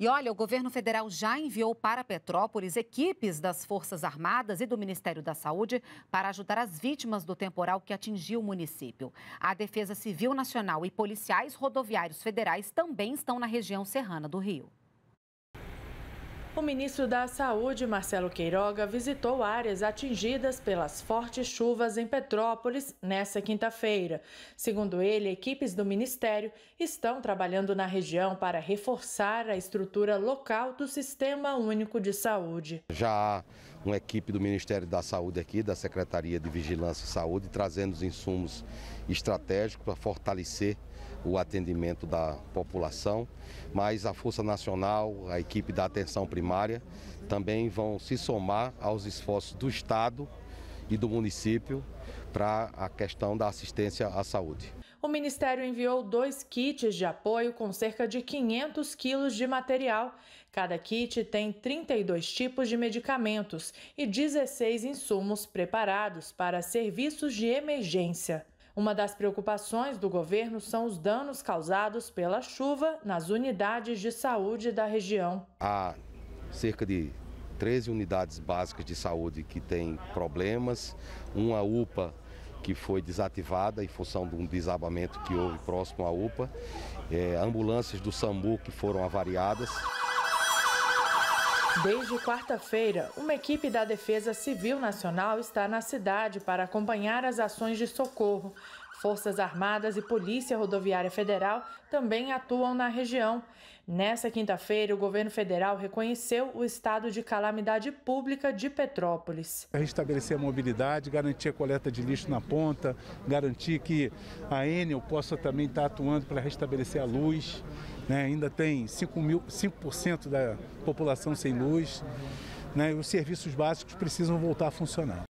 E olha, o governo federal já enviou para Petrópolis equipes das Forças Armadas e do Ministério da Saúde para ajudar as vítimas do temporal que atingiu o município. A Defesa Civil Nacional e policiais rodoviários federais também estão na região serrana do Rio. O ministro da Saúde, Marcelo Queiroga, visitou áreas atingidas pelas fortes chuvas em Petrópolis nesta quinta-feira. Segundo ele, equipes do ministério estão trabalhando na região para reforçar a estrutura local do Sistema Único de Saúde. Já há uma equipe do Ministério da Saúde aqui, da Secretaria de Vigilância e Saúde, trazendo os insumos estratégicos para fortalecer o atendimento da população, mas a Força Nacional, a equipe da atenção primária, também vão se somar aos esforços do Estado e do município para a questão da assistência à saúde o Ministério enviou dois kits de apoio com cerca de 500 quilos de material. Cada kit tem 32 tipos de medicamentos e 16 insumos preparados para serviços de emergência. Uma das preocupações do governo são os danos causados pela chuva nas unidades de saúde da região. Há cerca de 13 unidades básicas de saúde que têm problemas, uma UPA que foi desativada em função de um desabamento que houve próximo à UPA, é, ambulâncias do SAMU que foram avariadas. Desde quarta-feira, uma equipe da Defesa Civil Nacional está na cidade para acompanhar as ações de socorro. Forças Armadas e Polícia Rodoviária Federal também atuam na região. Nessa quinta-feira, o governo federal reconheceu o estado de calamidade pública de Petrópolis. É restabelecer a mobilidade, garantir a coleta de lixo na ponta, garantir que a Enel possa também estar atuando para restabelecer a luz. Né? Ainda tem 5%, mil, 5 da população sem luz. Né? E os serviços básicos precisam voltar a funcionar.